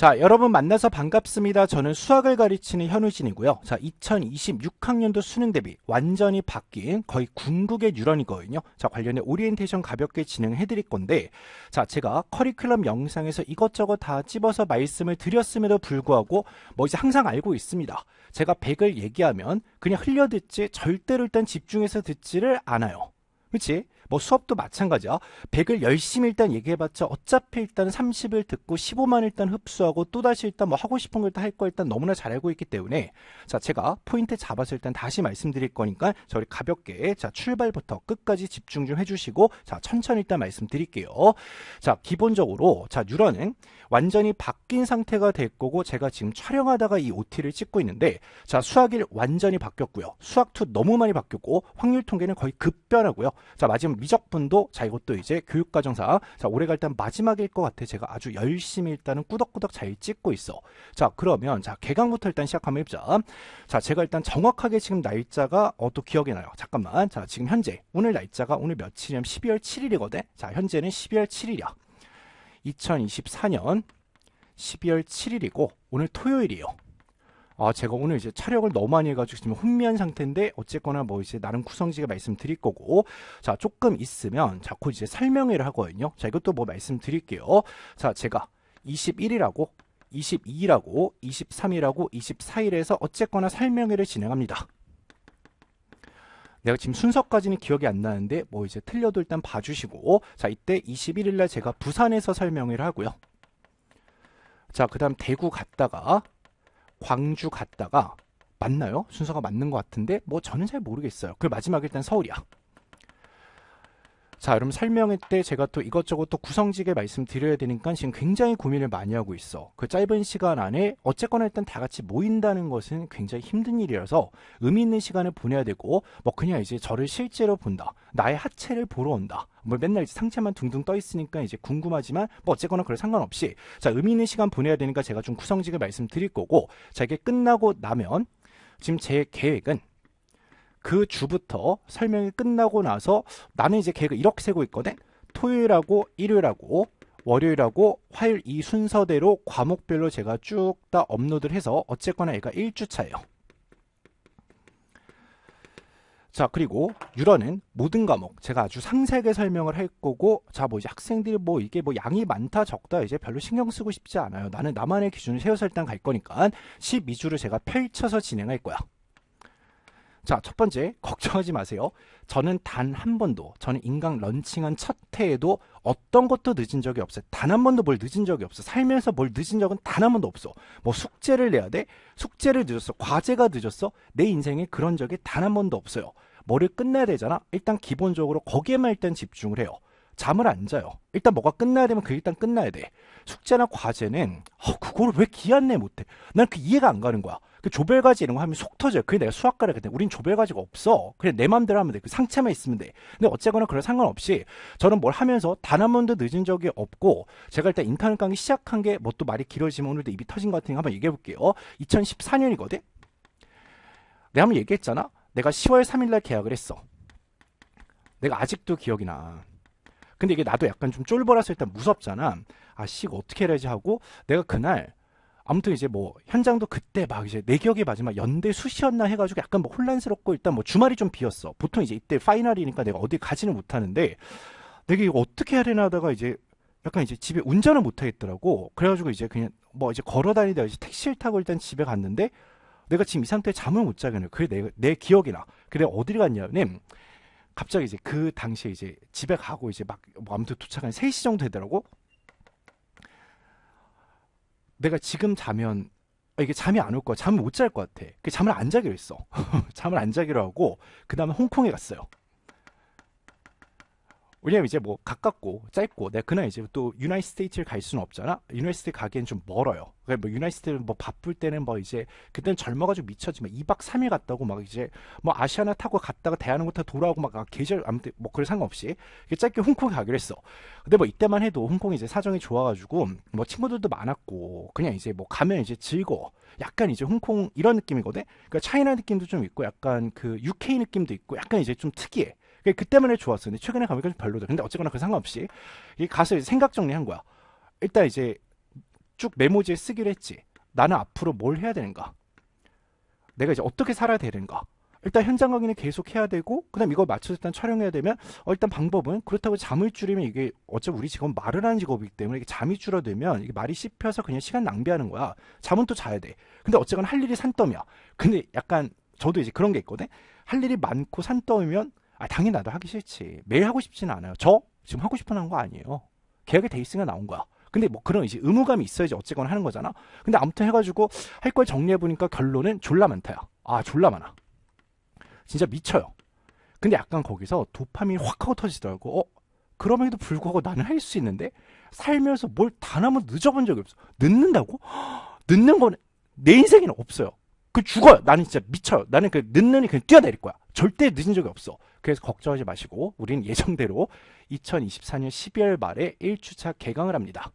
자, 여러분 만나서 반갑습니다. 저는 수학을 가르치는 현우진이고요. 자, 2026학년도 수능 대비 완전히 바뀐 거의 궁극의 뉴런이거든요. 자, 관련해 오리엔테이션 가볍게 진행해 드릴 건데 자, 제가 커리큘럼 영상에서 이것저것 다 찝어서 말씀을 드렸음에도 불구하고 뭐 이제 항상 알고 있습니다. 제가 100을 얘기하면 그냥 흘려 듣지 절대로 일단 집중해서 듣지를 않아요. 그렇지? 뭐 수업도 마찬가지야. 100을 열심히 일단 얘기해봤자 어차피 일단 30을 듣고 15만 일단 흡수하고 또다시 일단 뭐 하고 싶은 걸 다 할 거 일단 너무나 잘 알고 있기 때문에 자 제가 포인트 잡아서 일단 다시 말씀드릴 거니까 저 우리 가볍게 자 출발부터 끝까지 집중 좀 해주시고 자 천천히 일단 말씀드릴게요. 자 기본적으로 자 뉴런은 완전히 바뀐 상태가 될 거고 제가 지금 촬영하다가 이 OT를 찍고 있는데 자 수학 1 완전히 바뀌었고요. 수학 2 너무 많이 바뀌었고 확률 통계는 거의 급변하고요. 자 마지막 미적분도 자 이것도 이제 교육과정사 자올해갈 일단 마지막일 것 같아 제가 아주 열심히 일단은 꾸덕꾸덕 잘 찍고 있어 자 그러면 자 개강부터 일단 시작하면 해보자 자 제가 일단 정확하게 지금 날짜가 어또 기억이 나요 잠깐만 자 지금 현재 오늘 날짜가 오늘 며칠이냐면 12월 7일이거든 자 현재는 12월 7일이야 2024년 12월 7일이고 오늘 토요일이에요 아, 제가 오늘 이제 촬영을 너무 많이 해가지고 지금 혼미한 상태인데 어쨌거나 뭐 이제 나름 구성지가 말씀드릴 거고 자 조금 있으면 자곧 이제 설명회를 하거든요. 자 이것도 뭐 말씀드릴게요. 자 제가 21이라고 2 2이라고2 3이라고 24일에서 어쨌거나 설명회를 진행합니다. 내가 지금 순서까지는 기억이 안 나는데 뭐 이제 틀려도 일단 봐주시고 자 이때 21일날 제가 부산에서 설명회를 하고요. 자 그 다음 대구 갔다가 광주 갔다가 맞나요? 순서가 맞는 것 같은데 뭐 저는 잘 모르겠어요. 그 마지막 일단 서울이야. 자, 여러분 설명회 때 제가 또 이것저것 또 구성지게 말씀드려야 되니까 지금 굉장히 고민을 많이 하고 있어. 그 짧은 시간 안에 어쨌거나 일단 다 같이 모인다는 것은 굉장히 힘든 일이라서 의미 있는 시간을 보내야 되고 뭐 그냥 이제 저를 실제로 본다. 나의 하체를 보러 온다. 뭐 맨날 상체만 둥둥 떠 있으니까 이제 궁금하지만 뭐 어쨌거나 그럴 상관없이 자 의미 있는 시간 보내야 되니까 제가 좀 구성직을 말씀드릴 거고 자 이게 끝나고 나면 지금 제 계획은 그 주부터 설명이 끝나고 나서 나는 이제 계획을 이렇게 세고 있거든 토요일하고 일요일하고 월요일하고 화요일 이 순서대로 과목별로 제가 쭉 다 업로드를 해서 어쨌거나 얘가 1주차예요 자 그리고 유런은 모든 과목 제가 아주 상세하게 설명을 할 거고 자 뭐 이제 학생들이 뭐 이게 뭐 양이 많다 적다 이제 별로 신경 쓰고 싶지 않아요 나는 나만의 기준을 세워서 일단 갈 거니까 12주를 제가 펼쳐서 진행할 거야 자, 첫 번째, 걱정하지 마세요. 저는 단 한 번도, 저는 인강 런칭한 첫 해에도 어떤 것도 늦은 적이 없어요. 단 한 번도 뭘 늦은 적이 없어. 살면서 뭘 늦은 적은 단 한 번도 없어. 뭐 숙제를 내야 돼? 숙제를 늦었어. 과제가 늦었어. 내 인생에 그런 적이 단 한 번도 없어요. 뭐를 끝내야 되잖아? 일단 기본적으로 거기에만 일단 집중을 해요. 잠을 안 자요. 일단 뭐가 끝나야 되면 그 일단 끝나야 돼. 숙제나 과제는 어, 그걸 왜 기한 내 못해? 난 그 이해가 안 가는 거야. 그 조별과제 이런 거 하면 속 터져요. 그게 내가 수학과를 그때 우린 조별과제가 없어. 그냥 내 마음대로 하면 돼. 그 상체만 있으면 돼. 근데 어쨌거나 그런 상관없이 저는 뭘 하면서 단 한 번도 늦은 적이 없고 제가 일단 인터넷 강의 시작한 게 뭐 또 말이 길어지면 오늘도 입이 터진 것 같으니 한번 얘기해 볼게요. 2014년이거든. 내가 한번 얘기했잖아. 내가 10월 3일 날 계약을 했어. 내가 아직도 기억이 나. 근데 이게 나도 약간 좀 쫄보라서 일단 무섭잖아. 아, 씨, 어떻게 해야지 하고 내가 그날 아무튼 이제 뭐 현장도 그때 막 이제 내 기억에 마지막 연대 수시였나 해가지고 약간 뭐 혼란스럽고 일단 뭐 주말이 좀 비었어. 보통 이제 이때 파이널이니까 내가 어디 가지는 못하는데 내가 이거 어떻게 해야 되나 하다가 이제 약간 이제 집에 운전을 못 하겠더라고. 그래가지고 이제 그냥 뭐 이제 걸어 다니다 이제 택시를 타고 일단 집에 갔는데 내가 지금 이 상태에 잠을 못 자겠네. 그게 내, 내 기억이 나. 그래 어디 갔냐면 갑자기 이제 그 당시에 이제 집에 가고 이제 막뭐 아무튼 도착한 3시 정도 되더라고. 내가 지금 자면 아, 이게 잠이 안 올 거야. 잠을 못 잘 것 같아. 그 잠을 안 자기로 했어. 잠을 안 자기로 하고 그 다음에 홍콩에 갔어요. 왜냐면 이제 뭐 가깝고 짧고 내가 그날 이제 또 유나이트 스테이트를 갈 수는 없잖아. 유나이트 스테이트 가기엔 좀 멀어요. 그러뭐 유나이트 스테이트 뭐 바쁠 때는 뭐 이제 그때는 젊어가지고 미쳤지만 2박 3일 갔다고 막 이제 뭐 아시아나 타고 갔다가 대한항공 타 돌아오고 막 아, 계절 아무튼 뭐그럴 상관없이 짧게 홍콩 가기로 했어. 근데 뭐 이때만 해도 홍콩이 이제 사정이 좋아가지고 뭐 친구들도 많았고 그냥 이제 뭐 가면 이제 즐거워. 약간 이제 홍콩 이런 느낌이거든. 그러니까 차이나 느낌도 좀 있고 약간 그 UK 느낌도 있고 약간 이제 좀 특이해. 그 때문에 좋았었는데 최근에 가보니까 별로다. 근데 어쨌거나 그 상관없이 가서 생각 정리한 거야. 일단 이제 쭉 메모지에 쓰기로 했지. 나는 앞으로 뭘 해야 되는가? 내가 이제 어떻게 살아야 되는가? 일단 현장 강의는 계속 해야 되고 그다음 이거 맞춰서 일단 촬영해야 되면 어, 일단 방법은 그렇다고 잠을 줄이면 이게 어차피 우리 직업 말을 하는 직업이기 때문에 이게 잠이 줄어들면 이게 말이 씹혀서 그냥 시간 낭비하는 거야 잠은 또 자야 돼 근데 어쨌건 할 일이 산더미야 근데 약간 저도 이제 그런 게 있거든 할 일이 많고 산더미면 아, 당연히 나도 하기 싫지. 매일 하고 싶진 않아요. 저 지금 하고 싶어 한거 아니에요. 계약에 돼 있으니까 나온 거야. 근데 뭐 그런 이제 의무감이 있어야지 어쨌거나 하는 거잖아. 근데 아무튼 해가지고 할 걸 정리해보니까 결론은 졸라 많다야. 아, 졸라 많아. 진짜 미쳐요. 근데 약간 거기서 도파민이 확 하고 터지더라고. 어? 그럼에도 불구하고 나는 할 수 있는데? 살면서 뭘 단 한 번 늦어본 적이 없어. 늦는다고? 늦는 건 내 인생에는 없어요. 그 죽어요. 나는 진짜 미쳐요. 나는 그 늦는이 그냥 뛰어내릴 거야. 절대 늦은 적이 없어. 그래서 걱정하지 마시고 우리는 예정대로 2024년 12월 말에 1주차 개강을 합니다.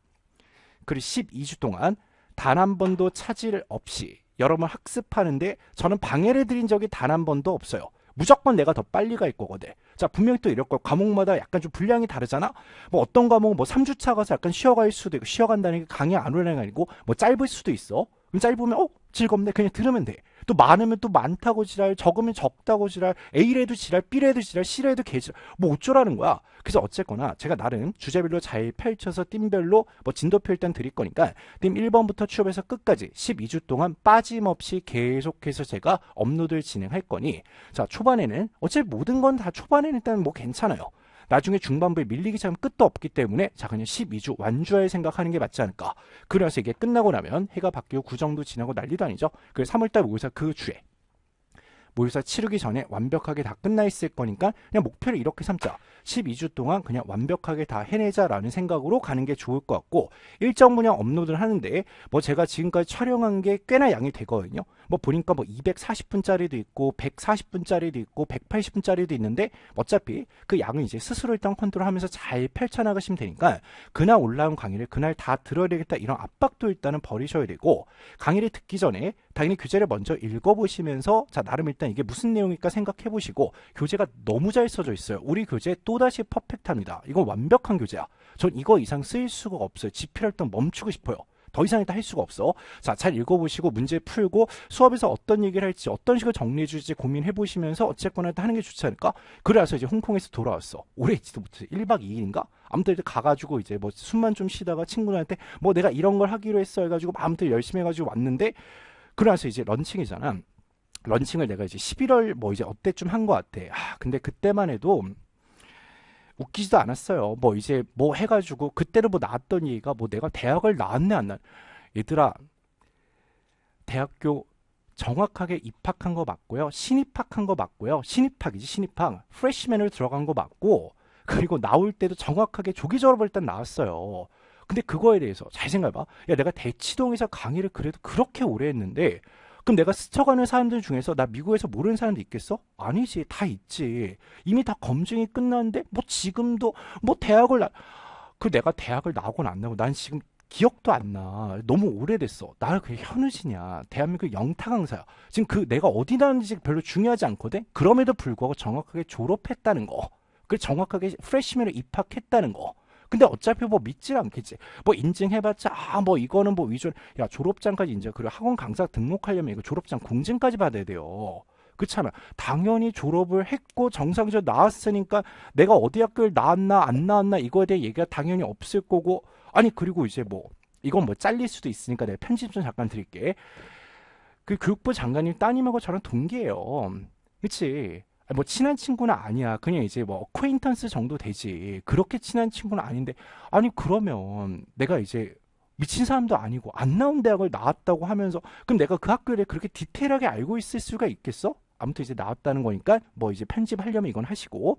그리고 12주 동안 단 한 번도 차질 없이 여러분 학습하는데 저는 방해를 드린 적이 단 한 번도 없어요. 무조건 내가 더 빨리 갈 거거든. 자, 분명히 또 이럴 거 과목마다 약간 좀 분량이 다르잖아? 뭐 어떤 과목은 뭐 3주차 가서 약간 쉬어갈 수도 있고, 쉬어간다는 게 강의 안 올라가는 게 아니고, 뭐 짧을 수도 있어. 짧으면, 어? 즐겁네. 그냥 들으면 돼. 또 많으면 또 많다고 지랄, 적으면 적다고 지랄, A래도 지랄, B래도 지랄, C래도 개지랄. 뭐 어쩌라는 거야. 그래서 어쨌거나 제가 나름 주제별로 잘 펼쳐서 팀별로 뭐 진도표 일단 드릴 거니까 팀 1번부터 취업해서 끝까지 12주 동안 빠짐없이 계속해서 제가 업로드를 진행할 거니 자 초반에는 어차피 모든 건 다 초반에는 일단 뭐 괜찮아요. 나중에 중반부에 밀리기 참 끝도 없기 때문에 자 그냥 12주 완주할 생각하는 게 맞지 않을까. 그래서 이게 끝나고 나면 해가 바뀌고 구정도 지나고 난리도 아니죠. 그래서 3월달 모의사 그 주에 모의사 치르기 전에 완벽하게 다 끝나 있을 거니까 그냥 목표를 이렇게 삼자. 12주 동안 그냥 완벽하게 다 해내자라는 생각으로 가는 게 좋을 것 같고 일정 분량 업로드를 하는데 뭐 제가 지금까지 촬영한 게 꽤나 양이 되거든요. 뭐 보니까 뭐 240분짜리도 있고 140분짜리도 있고 180분짜리도 있는데 어차피 그양은 이제 스스로 일단 컨트롤하면서 잘 펼쳐나가시면 되니까 그날 올라온 강의를 그날 다 들어야 되겠다 이런 압박도 일단은 버리셔야 되고 강의를 듣기 전에 당연히 교재를 먼저 읽어보시면서 자 나름 일단 이게 무슨 내용일까 생각해보시고 교재가 너무 잘 써져 있어요. 우리 교재 또 또다시 퍼펙트합니다. 이건 완벽한 교재야. 전 이거 이상 쓰일 수가 없어요. 지필 활동 멈추고 싶어요. 더 이상 일단 할 수가 없어. 자, 잘 읽어보시고 문제 풀고 수업에서 어떤 얘기를 할지 어떤 식으로 정리해 줄지 고민해 보시면서 어쨌거나 일단 하는 게 좋지 않을까? 그래서 이제 홍콩에서 돌아왔어. 오래 있지도 못해. 1박 2일인가? 아무튼 이제 가가지고 이제 뭐 숨만 좀 쉬다가 친구들한테 뭐 내가 이런 걸 하기로 했어 해가지고 아무튼 열심히 해가지고 왔는데 그래서 이제 런칭이잖아. 런칭을 내가 이제 11월 뭐 이제 어때쯤 한 것 같아. 아, 근데 그때만 해도 웃기지도 않았어요. 뭐 이제 뭐 해가지고 그때는 뭐 나왔던 얘기가 뭐 내가 대학을 나왔네 안 나. 얘들아 대학교 정확하게 입학한 거 맞고요. 신입학한 거 맞고요. 신입학이지 신입학. 프레시맨으로 들어간 거 맞고 그리고 나올 때도 정확하게 조기 졸업을 일단 나왔어요. 근데 그거에 대해서 잘 생각해봐. 야 내가 대치동에서 강의를 그래도 그렇게 오래 했는데 그럼 내가 스쳐가는 사람들 중에서 나 미국에서 모르는 사람도 있겠어? 아니지. 다 있지. 이미 다 검증이 끝났는데 뭐 지금도 뭐 대학을 나... 그 내가 대학을 나오건 안 나오고 난 지금 기억도 안 나. 너무 오래됐어. 나를 그게 현우시냐. 대한민국 영타 강사야. 지금 그 내가 어디 나왔는지 별로 중요하지 않거든? 그럼에도 불구하고 정확하게 졸업했다는 거. 그 정확하게 프레시맨을 입학했다는 거. 근데 어차피 뭐 믿질 않겠지. 뭐 인증해봤자 아 뭐 이거는 뭐 위조. 야 졸업장까지 인증. 그리고 학원 강사 등록하려면 이거 졸업장 공증까지 받아야 돼요. 그렇잖아. 당연히 졸업을 했고 정상적으로 나왔으니까 내가 어디 학교를 나왔나 안 나왔나 이거에 대해 얘기가 당연히 없을 거고 아니 그리고 이제 뭐 이건 뭐 잘릴 수도 있으니까 내가 편집 좀 잠깐 드릴게. 그 교육부 장관님 따님하고 저랑 동기예요. 그치? 아, 뭐 친한 친구는 아니야. 그냥 이제 뭐 어퀘인턴스 정도 되지. 그렇게 친한 친구는 아닌데 아니 그러면 내가 이제 미친 사람도 아니고 안 나온 대학을 나왔다고 하면서 그럼 내가 그 학교를 그렇게 디테일하게 알고 있을 수가 있겠어? 아무튼 이제 나왔다는 거니까 뭐 이제 편집하려면 이건 하시고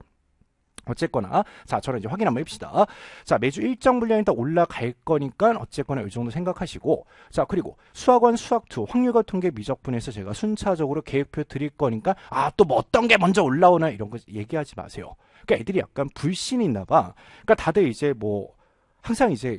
어쨌거나 자 저는 이제 확인 한번 해봅시다 자 매주 일정 분량이 더 올라갈 거니까 어쨌거나 이 정도 생각하시고 자 그리고 수학원 수학2 확률과 통계 미적분에서 제가 순차적으로 계획표 드릴 거니까 아또 뭐 어떤 게 먼저 올라오나 이런 거 얘기하지 마세요 그러니까 애들이 약간 불신이 있나 봐 그러니까 다들 이제 뭐 항상 이제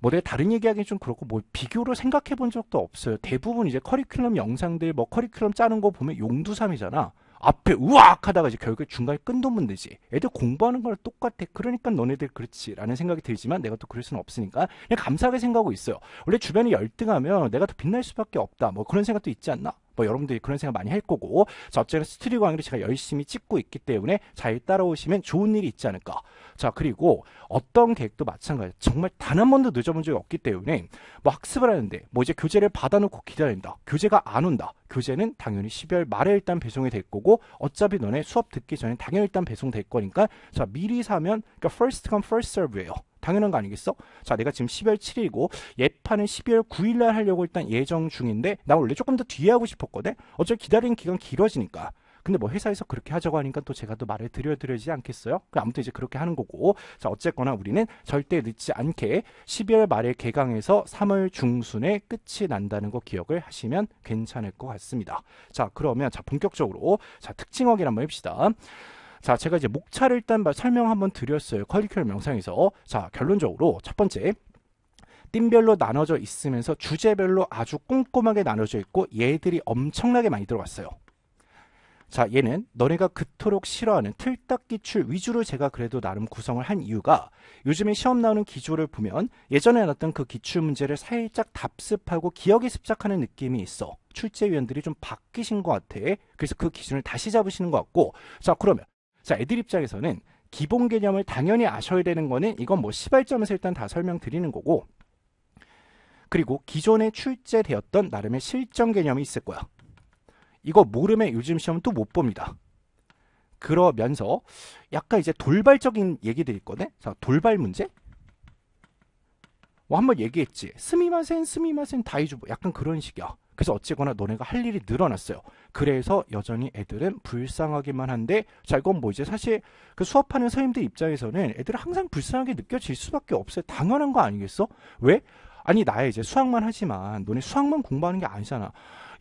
뭐 내가 다른 얘기하기 좀 그렇고 뭐 비교로 생각해 본 적도 없어요 대부분 이제 커리큘럼 영상들 뭐 커리큘럼 짜는 거 보면 용두삼이잖아 앞에 우악 하다가 이제 결국에 중간에 끈도면 되지. 애들 공부하는 거랑 똑같아. 그러니까 너네들 그렇지. 라는 생각이 들지만 내가 또 그럴 수는 없으니까 그냥 감사하게 생각하고 있어요. 원래 주변이 열등하면 내가 더 빛날 수밖에 없다. 뭐 그런 생각도 있지 않나? 뭐 여러분들이 그런 생각 많이 할 거고 자 어쨌든 스트리 강의를 제가 열심히 찍고 있기 때문에 잘 따라오시면 좋은 일이 있지 않을까 자 그리고 어떤 계획도 마찬가지 정말 단 한 번도 늦어본 적이 없기 때문에 뭐 학습을 하는데 뭐 이제 교재를 받아놓고 기다린다 교재가 안 온다 교재는 당연히 12월 말에 일단 배송이 될 거고 어차피 너네 수업 듣기 전에 당연히 일단 배송될 거니까 자 미리 사면 그러니까 first come first serve예요 당연한 거 아니겠어? 자, 내가 지금 12월 7일이고 예판은 12월 9일 날 하려고 일단 예정 중인데 나 원래 조금 더 뒤에 하고 싶었거든. 어차피 기다리는 기간 길어지니까. 근데 뭐 회사에서 그렇게 하자고 하니까 또 제가 또 말을 드려드려지 않겠어요? 아무튼 이제 그렇게 하는 거고 자 어쨌거나 우리는 절대 늦지 않게 12월 말에 개강해서 3월 중순에 끝이 난다는 거 기억을 하시면 괜찮을 것 같습니다. 자 그러면 자 본격적으로 자특징 확인 한번 해봅시다. 자, 제가 이제 목차를 일단 설명 한번 드렸어요. 커리큘럼 영상에서. 어, 자, 결론적으로 첫 번째. 팀별로 나눠져 있으면서 주제별로 아주 꼼꼼하게 나눠져 있고 얘들이 엄청나게 많이 들어갔어요. 자, 얘는 너네가 그토록 싫어하는 틀딱기출 위주로 제가 그래도 나름 구성을 한 이유가 요즘에 시험 나오는 기조를 보면 예전에 나왔던 그 기출 문제를 살짝 답습하고 기억에 습작하는 느낌이 있어. 출제위원들이 좀 바뀌신 것 같아. 그래서 그 기준을 다시 잡으시는 것 같고, 자, 그러면 자, 애들 입장에서는 기본 개념을 당연히 아셔야 되는 거는 이건 뭐 시발점에서 일단 다 설명드리는 거고 그리고 기존에 출제되었던 나름의 실전 개념이 있을 거야. 이거 모르면 요즘 시험 또못 봅니다. 그러면서 약간 이제 돌발적인 얘기들이 있거든. 자, 돌발 문제? 뭐 한 번 얘기했지. 스미마센, 스미마센, 다이주보. 약간 그런 식이야. 그래서 어찌거나 너네가 할 일이 늘어났어요. 그래서 여전히 애들은 불쌍하기만 한데 자 이건 뭐 이제 사실 그 수업하는 선생님들 입장에서는 애들은 항상 불쌍하게 느껴질 수밖에 없어요. 당연한 거 아니겠어? 왜? 아니 나야 이제 수학만 하지만 너네 수학만 공부하는 게 아니잖아.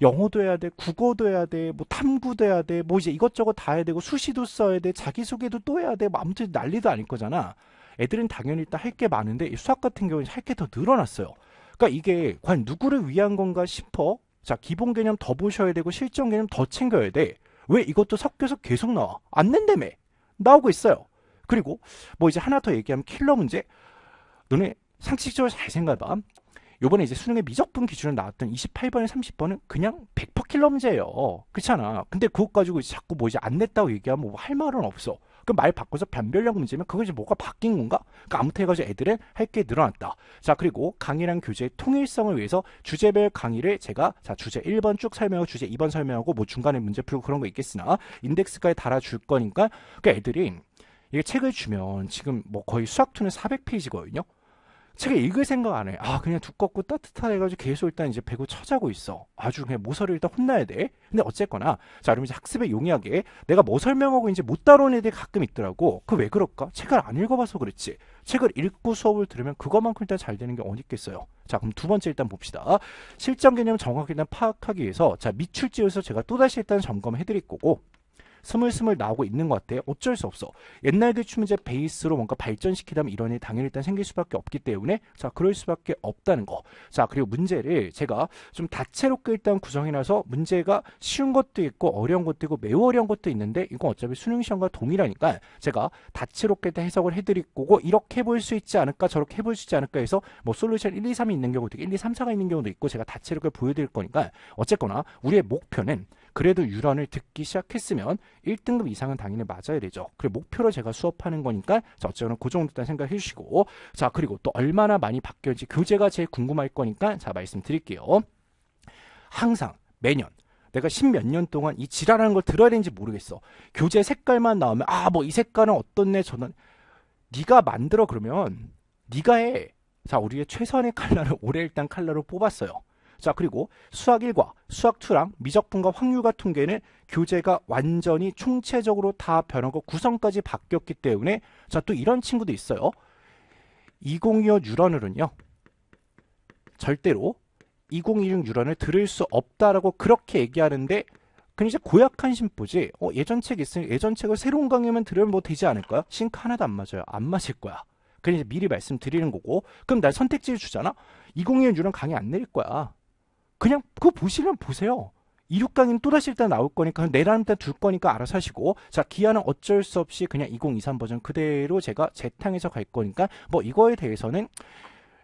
영어도 해야 돼, 국어도 해야 돼, 뭐 탐구도 해야 돼, 뭐 이제 이것저것 다 해야 되고 수시도 써야 돼, 자기소개도 또 해야 돼, 뭐 아무튼 난리도 아닐 거잖아. 애들은 당연히 일단 할 게 많은데 수학 같은 경우는 할 게 더 늘어났어요. 그러니까 이게 과연 누구를 위한 건가 싶어. 자, 기본 개념 더 보셔야 되고 실전 개념 더 챙겨야 돼. 왜 이것도 섞여서 계속 나와? 안 낸다며. 나오고 있어요. 그리고 뭐 이제 하나 더 얘기하면 킬러 문제. 너네 상식적으로 잘 생각해봐. 요번에 이제 수능의 미적분 기준으로 나왔던 28번에 30번은 그냥 100% 킬러 문제예요. 그렇잖아. 근데 그것 가지고 자꾸 뭐 이제 안 냈다고 얘기하면 뭐할 말은 없어. 그말 바꿔서 변별력 문제면 그건 이제 뭐가 바뀐 건가? 그러니까 아무튼 해가지고 애들은 할 게 늘어났다. 자 그리고 강의랑 교재의 통일성을 위해서 주제별 강의를 제가 자 주제 1번 쭉 설명하고 주제 2번 설명하고 뭐 중간에 문제 풀고 그런 거 있겠으나 인덱스까지 달아줄 거니까 그 그러니까 애들이 이게 책을 주면 지금 뭐 거의 수학 투는 400페이지거든요. 책을 읽을 생각 안 해. 아, 그냥 두껍고 따뜻하해가지고 계속 일단 이제 배구 쳐자고 있어. 아주 그냥 모서를 리 일단 혼나야 돼. 근데 어쨌거나, 자, 그럼 이제 학습에 용이하게 내가 뭐 설명하고 이제 못 따라오는 애들이 가끔 있더라고. 그 왜 그럴까? 책을 안 읽어봐서 그렇지. 책을 읽고 수업을 들으면 그것만큼 일단 잘 되는 게 어디 있겠어요. 자, 그럼 두 번째 일단 봅시다. 실전 개념 정확히 일단 파악하기 위해서, 자, 미출지에서 제가 또다시 일단 점검해 드릴 거고, 스물스물 나오고 있는 것 같아요. 어쩔 수 없어. 옛날 그 추문제 베이스로 뭔가 발전시키다면 이런 일이 당연히 일단 생길 수밖에 없기 때문에 자 그럴 수밖에 없다는 거. 자 그리고 문제를 제가 좀 다채롭게 일단 구성해놔서 문제가 쉬운 것도 있고 어려운 것도 있고 매우 어려운 것도 있는데 이건 어차피 수능 시험과 동일하니까 제가 다채롭게 일단 해석을 해드릴 거고 이렇게 해볼수 있지 않을까 저렇게 해볼 수 있지 않을까 해서 뭐 솔루션 1, 2, 3이 있는 경우도 있고 1, 2, 3, 4가 있는 경우도 있고 제가 다채롭게 보여드릴 거니까 어쨌거나 우리의 목표는 그래도 유란을 듣기 시작했으면 1등급 이상은 당연히 맞아야 되죠. 그리고 목표로 제가 수업하는 거니까 자어쨌거그 정도 일 생각해 주시고 자 그리고 또 얼마나 많이 바뀌었는지 교재가 제일 궁금할 거니까 자 말씀드릴게요. 항상 매년 내가 십몇 년 동안 이 지랄하는 걸 들어야 되는지 모르겠어. 교재 색깔만 나오면 아 뭐 이 색깔은 어떤네 저는 네가 만들어 그러면 네가 해. 자 우리의 최선의 칼라를 올해 일단 칼라로 뽑았어요. 자, 그리고 수학 1과 수학 2랑 미적분과 확률과 통계는 교재가 완전히 총체적으로 다 변하고 구성까지 바뀌었기 때문에 자, 또 이런 친구도 있어요. 2025 유런을은요. 절대로 2016 유런을 들을 수 없다라고 그렇게 얘기하는데 그냥 이제 고약한 심보지 어, 예전 책 있으니 예전 책을 새로운 강의만 들으면 뭐 되지 않을까요? 싱크 하나도 안 맞아요. 안 맞을 거야. 그냥 이제 미리 말씀드리는 거고 그럼 날 선택지를 주잖아. 2016 유런 강의 안 내릴 거야. 그냥 그거 보시면 보세요. 2, 6강에는 또다시 일단 나올 거니까 내라는 때둘 거니까 알아서 하시고 자 기아는 어쩔 수 없이 그냥 2023 버전 그대로 제가 재탕해서 갈 거니까 뭐 이거에 대해서는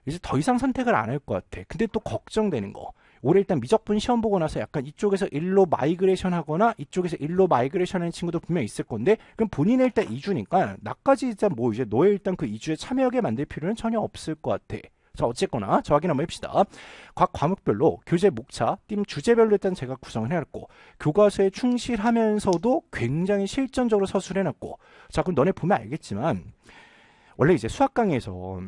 이제 더 이상 선택을 안 할 것 같아 근데 또 걱정되는 거 올해 일단 미적분 시험 보고 나서 약간 이쪽에서 일로 마이그레이션 하거나 이쪽에서 일로 마이그레이션 하는 친구도 분명 히 있을 건데 그럼 본인의 일단 2주니까 나까지 일단 뭐 이제 너의 일단 그 2주에 참여하게 만들 필요는 전혀 없을 것 같아 자 어쨌거나 저 확인 한번 해봅시다. 각 과목별로 교재 목차, 띠 주제별로 일단 제가 구성을 해놨고 교과서에 충실하면서도 굉장히 실전적으로 서술해 놨고 자 그럼 너네 보면 알겠지만 원래 이제 수학 강의에서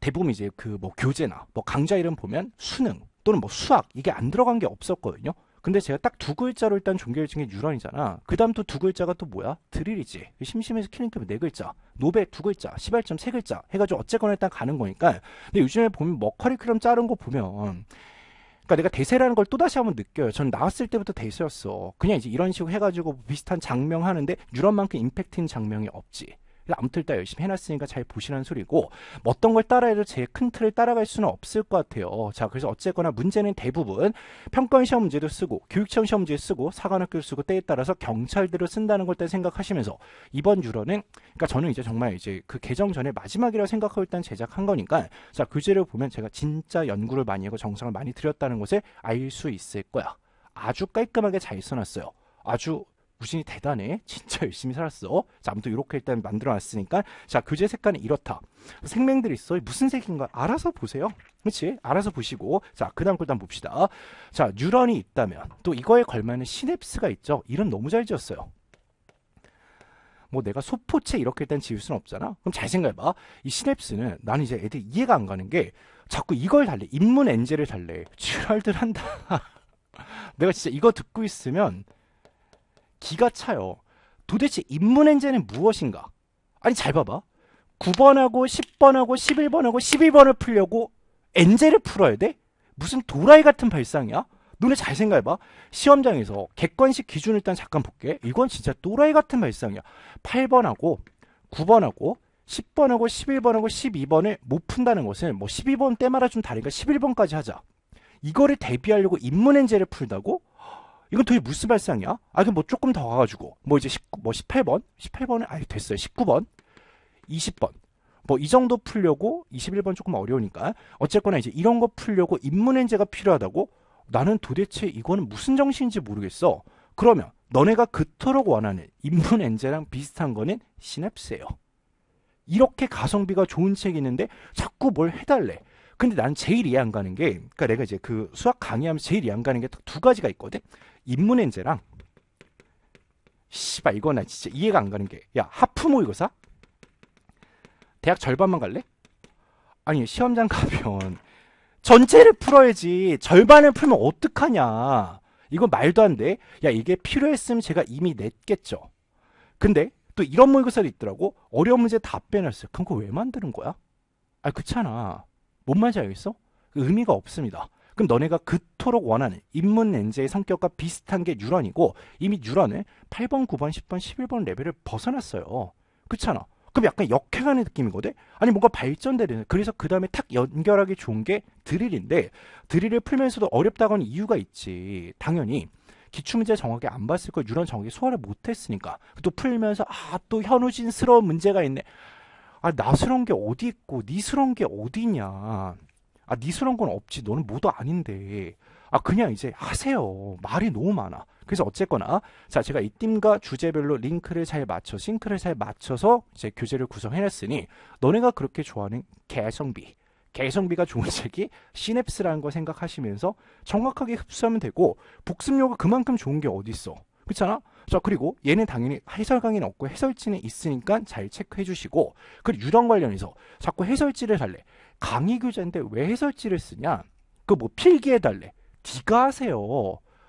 대부분 이제 그 뭐 교재나 뭐 강좌 이름 보면 수능 또는 뭐 수학 이게 안 들어간 게 없었거든요. 근데 제가 딱 두 글자로 일단 종결증이 뉴런이잖아그 다음 또 두 글자가 또 뭐야? 드릴이지. 심심해서 키링급이 네 글자, 노백 두 글자, 시발점 세 글자 해가지고 어쨌거나 일단 가는 거니까. 근데 요즘에 보면 뭐커리크럼 자른 거 보면 그니까 내가 대세라는 걸 또다시 한번 느껴요. 전 나왔을 때부터 대세였어. 그냥 이제 이런 식으로 해가지고 비슷한 장명 하는데 뉴런만큼 임팩트인 장명이 없지. 아무튼 일단 열심히 해놨으니까 잘 보시라는 소리고 뭐 어떤 걸 따라해도 제 큰 틀을 따라갈 수는 없을 것 같아요. 자 그래서 어쨌거나 문제는 대부분 평가원 시험 문제도 쓰고 교육청 시험 문제 쓰고 사관학교 쓰고 때에 따라서 경찰대로 쓴다는 걸 생각하시면서 이번 유러는 그러니까 저는 이제 정말 이제 그 개정 전에 마지막이라고 생각하고 일단 제작한 거니까 자 교재를 그 보면 제가 진짜 연구를 많이 하고 정성을 많이 들였다는 것을 알 수 있을 거야. 아주 깔끔하게 잘 써놨어요. 아주 무신이 대단해. 진짜 열심히 살았어. 자, 아무튼 이렇게 일단 만들어놨으니까 자, 교재 색깔은 이렇다. 생명들이 있어. 무슨 색인가 알아서 보세요. 그렇지? 알아서 보시고 자, 그다음 글단 봅시다. 자, 뉴런이 있다면 또 이거에 걸맞는 시냅스가 있죠. 이름 너무 잘 지었어요. 뭐 내가 소포체 이렇게 일단 지을 수는 없잖아. 그럼 잘 생각해봐. 이 시냅스는 나는 이제 애들 이해가 안 가는 게 자꾸 이걸 달래. 입문 엔젤을 달래. 지랄들 한다. 내가 진짜 이거 듣고 있으면 기가 차요. 도대체 인문엔제는 무엇인가? 아니 잘 봐봐. 9번하고 10번하고 11번하고 12번을 풀려고 엔제를 풀어야 돼? 무슨 도라이 같은 발상이야? 눈에 잘 생각해봐. 시험장에서 객관식 기준 을 일단 잠깐 볼게. 이건 진짜 도라이 같은 발상이야. 8번하고 9번하고 10번하고 11번하고 12번을 못 푼다는 것은 뭐 12번 때마다 좀 다르니까 11번까지 하자. 이거를 대비하려고 입문엔제를 풀다고? 이건 도대체 무슨 발상이야? 아, 그럼 뭐 조금 더 가가지고, 뭐 이제 19, 뭐 18번? 18번은, 아예 됐어요. 19번? 20번? 뭐 이 정도 풀려고 21번 조금 어려우니까 어쨌거나 이제 이런 거 풀려고 입문엔제가 필요하다고 나는 도대체 이거는 무슨 정신인지 모르겠어 그러면 너네가 그토록 원하는 입문엔제랑 비슷한 거는 시냅스예요 이렇게 가성비가 좋은 책이 있는데 자꾸 뭘 해달래 근데 난 제일 이해 안 가는 게 그러니까 내가 이제 그 수학 강의하면 제일 이해 안 가는 게 딱 두 가지가 있거든 인문엔제랑 씨발 이거 나 진짜 이해가 안 가는 게 야 하프 모의고사? 대학 절반만 갈래? 아니 시험장 가면 전체를 풀어야지 절반을 풀면 어떡하냐 이거 말도 안 돼 야 이게 필요했으면 제가 이미 냈겠죠 근데 또 이런 모의고사도 있더라고 어려운 문제 다 빼놨어요 그럼 그거 왜 만드는 거야? 아 그렇잖아 못 말인지 알겠어? 그 의미가 없습니다 그럼 너네가 그토록 원하는 입문 렌즈의 성격과 비슷한 게 뉴런이고 이미 뉴런은 8번, 9번, 10번, 11번 레벨을 벗어났어요. 그렇잖아. 그럼 약간 역행하는 느낌이거든? 아니 뭔가 발전되는 그래서 그 다음에 탁 연결하기 좋은 게 드릴인데 드릴을 풀면서도 어렵다고 하는 이유가 있지 당연히 기출문제 정확히 안 봤을 걸뉴런 정확히 소화를 못했으니까 또 풀면서 아 또 현우진스러운 문제가 있네 아 나스러운 게 어디 있고 니스러운 게 어디냐 아, 니스런 건 없지. 너는 뭐도 아닌데. 아, 그냥 이제 하세요. 말이 너무 많아. 그래서 어쨌거나, 자, 제가 이 팀과 주제별로 링크를 잘 맞춰, 싱크를 잘 맞춰서 이제 교재를 구성해냈으니, 너네가 그렇게 좋아하는 개성비, 개성비가 좋은 책이 시냅스라는 걸 생각하시면서 정확하게 흡수하면 되고, 복습료가 그만큼 좋은 게 어딨어. 그렇잖아? 자, 그리고 얘는 당연히 해설 강의는 없고 해설지는 있으니까 잘 체크해 주시고, 그리고 유령 관련해서 자꾸 해설지를 달래. 강의 교재인데 왜 해설지를 쓰냐? 그 뭐 필기해달래. 네가 하세요.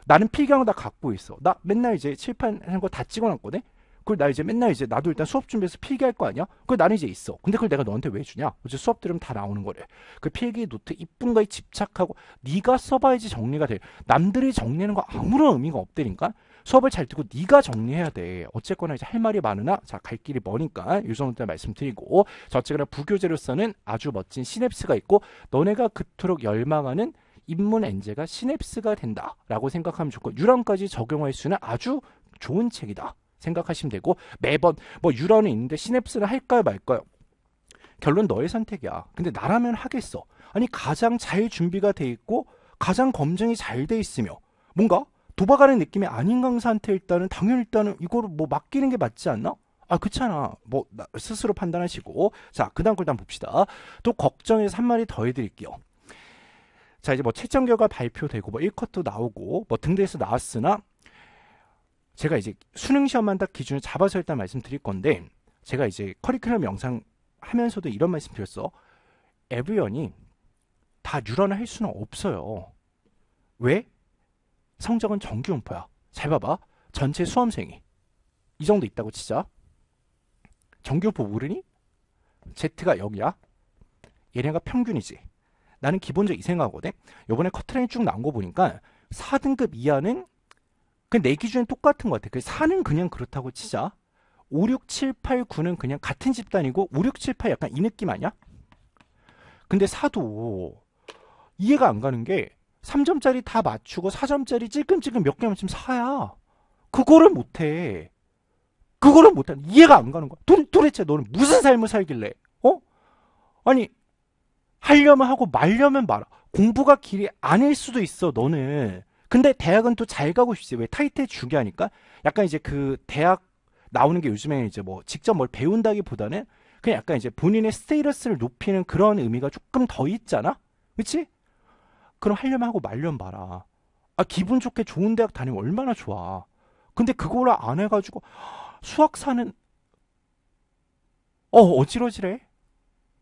나는 필기한 거 다 갖고 있어. 나 맨날 이제 칠판한 거 다 찍어놨거든. 그걸 나 이제 맨날 이제 나도 일단 수업 준비해서 필기할 거 아니야? 그걸 나는 이제 있어. 근데 그걸 내가 너한테 왜 주냐? 어제 수업 들으면 다 나오는 거래. 그 필기 노트 이쁜 거에 집착하고 네가 써봐야지 정리가 돼. 남들이 정리하는 거 아무런 의미가 없대니까 수업을 잘 듣고 네가 정리해야 돼. 어쨌거나 이제 할 말이 많으나 자갈 길이 머니까 유성한테 말씀드리고 저 어쨌거나 부교재로서는 아주 멋진 시냅스가 있고 너네가 그토록 열망하는 입문 엔제가 시냅스가 된다라고 생각하면 좋고 유람까지 적용할 수 있는 아주 좋은 책이다 생각하시면 되고 매번 뭐 유람은 있는데 시냅스를 할까요 말까요? 결론 너의 선택이야. 근데 나라면 하겠어. 아니 가장 잘 준비가 돼 있고 가장 검증이 잘 돼 있으며 뭔가 도박하는 느낌이 아닌 강사한테 일단은 당연히 일단은 이거를 뭐 맡기는 게 맞지 않나? 아 그렇잖아 뭐 스스로 판단하시고 자 그다음 걸 한번 봅시다 또 걱정해서 한 마디 더 해드릴게요 자 이제 뭐 채점 결과 발표되고 뭐 1컷도 나오고 뭐 등대에서 나왔으나 제가 이제 수능 시험만 딱 기준을 잡아서 일단 말씀드릴 건데 제가 이제 커리큘럼 영상 하면서도 이런 말씀 드렸어 에브연이다 뉴런을 할 수는 없어요 왜? 성적은 정규 문파야. 잘 봐봐. 전체 수험생이 이 정도 있다고 치자. 정규 문파 모르니? Z가 0이야. 얘네가 평균이지. 나는 기본적으로 이 생각하거든. 요번에 커트라인 쭉 나온 거 보니까 4등급 이하는 그내 기준엔 똑같은 것 같아. 그 4는 그냥 그렇다고 치자. 5, 6, 7, 8, 9는 그냥 같은 집단이고 5, 6, 7, 8 약간 이 느낌 아니야? 근데 4도 이해가 안 가는 게 3점짜리 다 맞추고 4점짜리 찔끔찔끔 몇 개만 치면 4야. 그거를 못해. 그거를 못해. 이해가 안 가는 거야. 도, 도대체 너는 무슨 삶을 살길래? 어? 아니, 하려면 하고 말려면 말아. 공부가 길이 아닐 수도 있어, 너는. 근데 대학은 또 잘 가고 싶지. 왜? 타이틀 중요하니까? 약간 이제 그 대학 나오는 게 요즘에 이제 뭐 직접 뭘 배운다기 보다는 그냥 약간 이제 본인의 스테이러스를 높이는 그런 의미가 조금 더 있잖아? 그치? 그럼 하려면 하고 말려면 봐라. 아, 기분 좋게 좋은 대학 다니면 얼마나 좋아. 근데 그걸안 해가지고 수학사는 어, 어지러지래.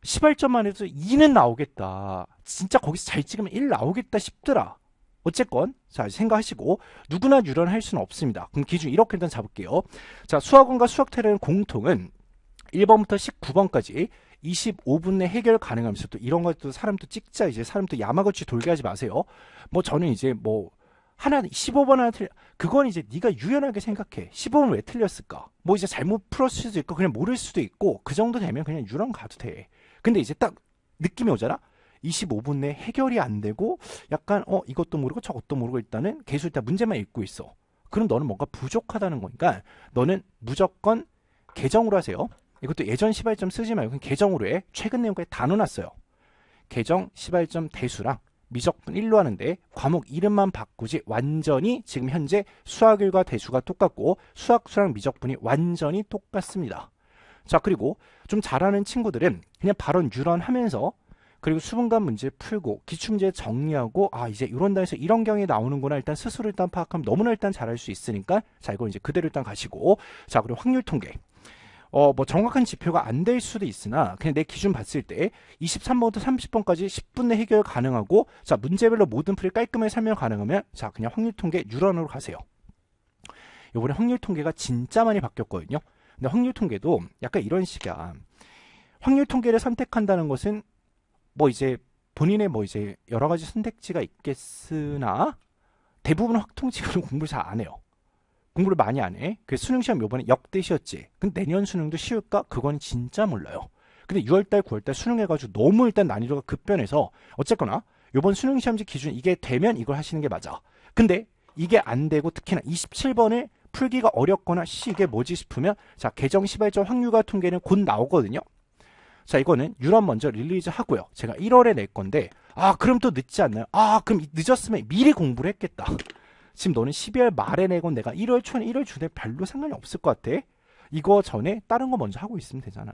시발점만 해도 2는 나오겠다. 진짜 거기서 잘 찍으면 1 나오겠다 싶더라. 어쨌건 자 생각하시고 누구나 유런할 수는 없습니다. 그럼 기준 이렇게 일단 잡을게요. 자 수학원과 수학테레는 공통은 1번부터 19번까지 25분 내 해결 가능하면서 또 이런 것도 사람도 찍자 이제 사람도 야마고치 돌게 하지 마세요. 뭐 저는 이제 뭐 하나 15번 하나 틀려 그건 이제 네가 유연하게 생각해 15번 왜 틀렸을까 뭐 이제 잘못 풀었을 수도 있고 그냥 모를 수도 있고 그 정도 되면 그냥 유랑 가도 돼 근데 이제 딱 느낌이 오잖아 25분 내 해결이 안 되고 약간 어 이것도 모르고 저것도 모르고 일단은 계속 일단 문제만 읽고 있어 그럼 너는 뭔가 부족하다는 거니까 너는 무조건 개정으로 하세요 이것도 예전 시발점 쓰지 말고 계정으로 해. 최근 내용까지 다 넣어놨어요. 계정 시발점 대수랑 미적분 1로 하는데 과목 이름만 바꾸지 완전히 지금 현재 수학일과 대수가 똑같고 수학수랑 미적분이 완전히 똑같습니다. 자 그리고 좀 잘하는 친구들은 그냥 발언 유런하면서 그리고 수분감 문제 풀고 기출문제 정리하고 아 이제 이런 단에서 이런 경이 나오는구나 일단 스스로 일단 파악하면 너무나 일단 잘할 수 있으니까 자이걸 이제 그대로 일단 가시고 자 그리고 확률 통계 어, 뭐 정확한 지표가 안 될 수도 있으나 그냥 내 기준 봤을 때 23번부터 30번까지 10분 내 해결 가능하고 자 문제별로 모든 풀이 깔끔하게 설명 가능하면 자 그냥 확률 통계 뉴런으로 가세요. 이번에 확률 통계가 진짜 많이 바뀌었거든요. 근데 확률 통계도 약간 이런 식이야. 확률 통계를 선택한다는 것은 뭐 이제 본인의 뭐 이제 여러 가지 선택지가 있겠으나 대부분 확통지으로 공부를 잘 안 해요. 공부를 많이 안 해. 그래서 수능 시험 요번에 역대 시였지. 근데 내년 수능도 쉬울까? 그건 진짜 몰라요. 근데 6월달, 9월달 수능 해가지고 너무 일단 난이도가 급변해서 어쨌거나 요번 수능 시험지 기준 이게 되면 이걸 하시는 게 맞아. 근데 이게 안 되고 특히나 27번을 풀기가 어렵거나 시 이게 뭐지 싶으면 자 개정 시발점 확률과 통계는 곧 나오거든요. 자 이거는 유럽 먼저 릴리즈 하고요. 제가 1월에 낼 건데 아 그럼 또 늦지 않나요? 아 그럼 늦었으면 미리 공부를 했겠다. 지금 너는 12월 말에 내건 내가 1월 초에 1월 중에 별로 상관이 없을 것 같아. 이거 전에 다른 거 먼저 하고 있으면 되잖아.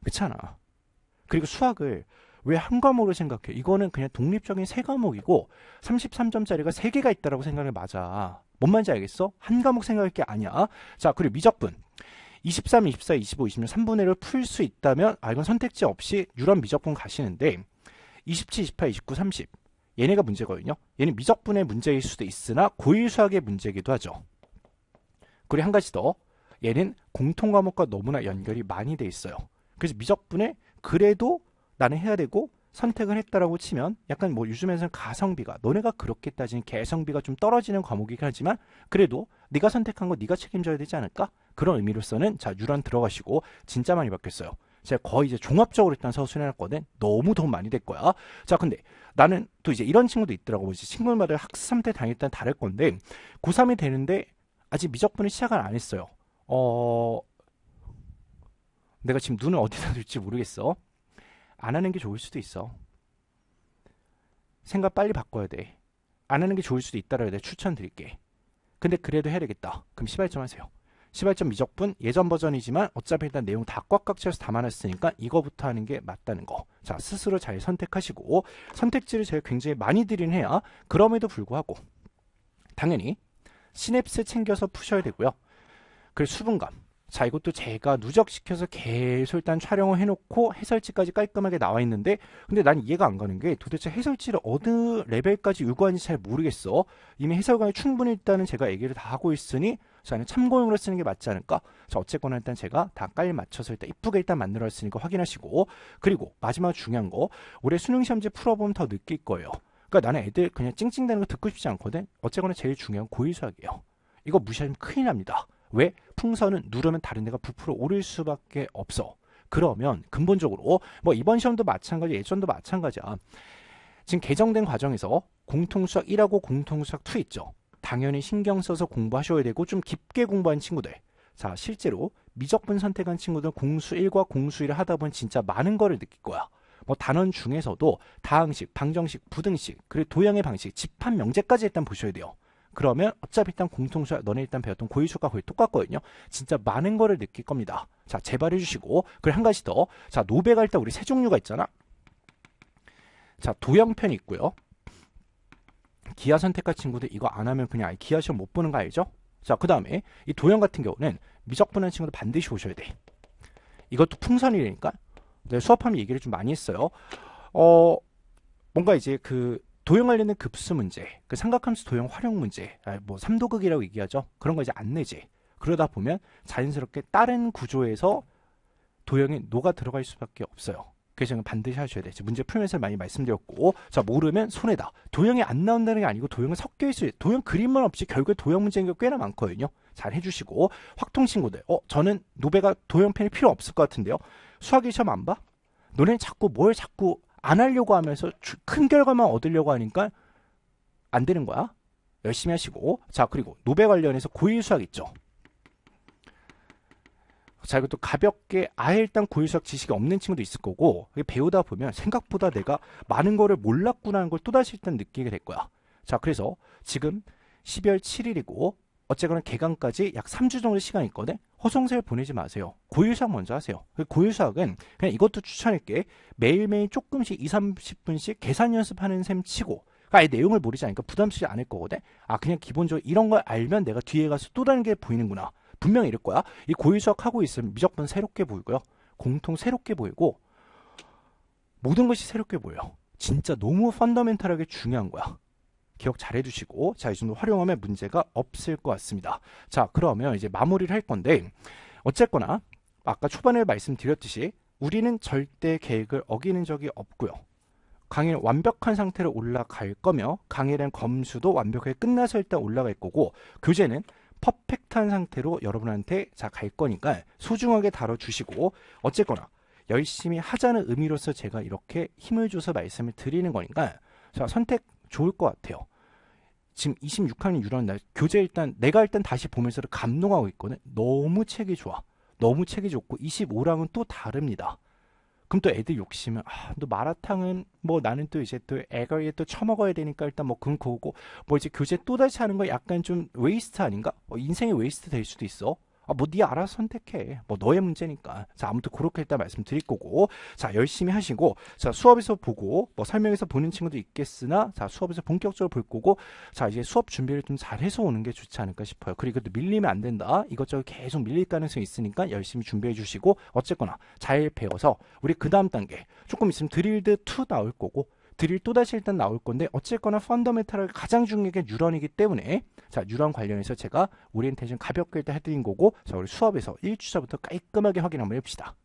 그렇잖아. 그리고 수학을 왜 한 과목을 생각해? 이거는 그냥 독립적인 세 과목이고 33점짜리가 세 개가 있다라고 생각해 맞아. 뭔 말인지 알겠어? 한 과목 생각할 게 아니야. 자, 그리고 미적분. 23, 24, 25, 26, 3분의 1을 풀 수 있다면 아 이건 선택지 없이 유럽 미적분 가시는데 27, 28, 29, 30 얘네가 문제거든요. 얘는 미적분의 문제일 수도 있으나 고일수학의 문제이기도 하죠. 그리고 한 가지 더 얘는 공통 과목과 너무나 연결이 많이 돼 있어요. 그래서 미적분에 그래도 나는 해야 되고 선택을 했다라고 치면 약간 뭐 요즘에서는 가성비가 너네가 그렇게 따진 개성비가 좀 떨어지는 과목이긴 하지만 그래도 네가 선택한 거 네가 책임져야 되지 않을까? 그런 의미로서는 자 유란 들어가시고 진짜 많이 바뀌었어요. 제가 거의 이제 종합적으로 일단 사후 수련했거든. 너무 돈 많이 될 거야. 자, 근데 나는 또 이제 이런 친구도 있더라고. 이제 친구마다 들 학습 때 당일 단 다를 건데 고3이 되는데 아직 미적분을 시작을 안 했어요. 어, 내가 지금 눈을 어디다 둘지 모르겠어. 안 하는 게 좋을 수도 있어. 생각 빨리 바꿔야 돼. 안 하는 게 좋을 수도 있다라고 내가 추천드릴게. 근데 그래도 해야 되겠다. 그럼 시발점 하세요. 시발점 미적분 예전 버전이지만 어차피 일단 내용 다 꽉꽉 채워서 담아놨으니까 이거부터 하는 게 맞다는 거. 자 스스로 잘 선택하시고 선택지를 제가 굉장히 많이 드린 해야 그럼에도 불구하고 당연히 시냅스 챙겨서 푸셔야 되고요. 그리고 수분감. 자 이것도 제가 누적시켜서 계속 일단 촬영을 해놓고 해설지까지 깔끔하게 나와 있는데 근데 난 이해가 안 가는 게 도대체 해설지를 어느 레벨까지 요구하는지 잘 모르겠어 이미 해설관이 충분히 일단은 제가 얘기를 다 하고 있으니 저는 참고용으로 쓰는 게 맞지 않을까? 그 어쨌거나 일단 제가 다 깔 맞춰서 일단 이쁘게 일단 만들었으니까 확인하시고 그리고 마지막 중요한 거 올해 수능 시험지 풀어보면 더 느낄 거예요. 그러니까 나는 애들 그냥 찡찡대는 거 듣고 싶지 않거든. 어쨌거나 제일 중요한 고의수학이에요. 이거 무시하면 큰일 납니다. 왜? 풍선은 누르면 다른 데가 부풀어 오를 수밖에 없어. 그러면 근본적으로 뭐 이번 시험도 마찬가지 예전도 마찬가지야. 지금 개정된 과정에서 공통수학 1하고 공통수학 2 있죠. 당연히 신경 써서 공부하셔야 되고 좀 깊게 공부한 친구들 자 실제로 미적분 선택한 친구들 공수 1과 공수 1을 하다 보면 진짜 많은 거를 느낄 거야 뭐 단원 중에서도 다항식, 방정식, 부등식 그리고 도형의 방식, 집합 명제까지 일단 보셔야 돼요 그러면 어차피 일단 공통수야 너네 일단 배웠던 고유수가 거의 똑같거든요 진짜 많은 거를 느낄 겁니다 자 제발 해주시고 그리고 한 가지 더자 노베가 일단 우리 세 종류가 있잖아 자 도형편이 있고요 기아 선택할 친구들 이거 안 하면 그냥 기아 시험 못 보는 거 알죠? 자, 그 다음에 이 도형 같은 경우는 미적분한 친구들 반드시 오셔야 돼. 이것도 풍선이니까 네, 수업하면 얘기를 좀 많이 했어요. 어, 뭔가 이제 그 도형 관련된 급수 문제, 그 삼각함수 도형 활용 문제, 아, 뭐 삼도극이라고 얘기하죠. 그런 거 이제 안 내지. 그러다 보면 자연스럽게 다른 구조에서 도형이 녹아 들어갈 수밖에 없어요. 개정은 반드시 하셔야 되요 문제 풀면서 많이 말씀드렸고 자 모르면 손해다. 도형이 안 나온다는 게 아니고 도형은 섞여 있어요. 도형 그림만 없이 결국에 도형 문제인 게 꽤나 많거든요. 잘 해주시고 확통 친구들 어 저는 노베가 도형 펜이 필요 없을 것 같은데요. 수학이 시험 안 봐? 너네 자꾸 뭘 자꾸 안 하려고 하면서 큰 결과만 얻으려고 하니까 안 되는 거야. 열심히 하시고 자 그리고 노베 관련해서 고일 수학 있죠. 자, 이것도 가볍게 아예 일단 고유수학 지식이 없는 친구도 있을 거고 배우다 보면 생각보다 내가 많은 거를 몰랐구나 하는 걸 또다시 일단 느끼게 될 거야. 자, 그래서 지금 12월 7일이고 어쨌거나 개강까지 약 3주 정도 시간이 있거든. 허송세를 보내지 마세요. 고유수학 먼저 하세요. 그 고유수학은 그냥 이것도 추천할게. 매일매일 조금씩 20, 30분씩 계산 연습하는 셈 치고 그러니까 아예 내용을 모르지 않으니까 부담스럽지 않을 거거든. 아 그냥 기본적으로 이런 걸 알면 내가 뒤에 가서 또 다른 게 보이는구나. 분명히 이럴 거야. 이 고유적 하고 있으면 미적분 새롭게 보이고요. 공통 새롭게 보이고 모든 것이 새롭게 보여요. 진짜 너무 펀더멘탈하게 중요한 거야. 기억 잘 해주시고 자 이 정도 활용하면 문제가 없을 것 같습니다. 자 그러면 이제 마무리를 할 건데 어쨌거나 아까 초반에 말씀드렸듯이 우리는 절대 계획을 어기는 적이 없고요. 강의는 완벽한 상태로 올라갈 거며 강의는 검수도 완벽하게 끝나서 일단 올라갈 거고 교재는 퍼펙트한 상태로 여러분한테 자 갈 거니까 소중하게 다뤄주시고 어쨌거나 열심히 하자는 의미로서 제가 이렇게 힘을 줘서 말씀을 드리는 거니까 자 선택 좋을 것 같아요. 지금 26학년 유난 날 교재 일단 내가 일단 다시 보면서 감동하고 있거든. 너무 책이 좋아. 너무 책이 좋고 25랑은 또 다릅니다. 그럼 또 애들 욕심은 아, 또 마라탕은 뭐 나는 또 이제 또 애가에 이또 처먹어야 되니까 일단 뭐 그건 근거고 뭐 이제 교재 또 다시 하는 거 약간 좀 웨이스트 아닌가? 어, 인생의 웨이스트 될 수도 있어. 아, 뭐, 네 알아서 선택해. 뭐, 너의 문제니까. 자, 아무튼 그렇게 일단 말씀드릴 거고. 자, 열심히 하시고. 자, 수업에서 보고, 뭐, 설명에서 보는 친구도 있겠으나, 자, 수업에서 본격적으로 볼 거고, 자, 이제 수업 준비를 좀 잘해서 오는 게 좋지 않을까 싶어요. 그리고 또 밀리면 안 된다. 이것저것 계속 밀릴 가능성이 있으니까 열심히 준비해 주시고, 어쨌거나 잘 배워서, 우리 그 다음 단계, 조금 있으면 드릴드 2 나올 거고, 드릴 또다시 일단 나올 건데 어쨌거나 펀더메탈을 가장 중요한 게 뉴런이기 때문에 자 뉴런 관련해서 제가 오리엔테이션 가볍게 일단 해드린 거고 자 우리 수업에서 1주차부터 깔끔하게 확인 한번 해봅시다.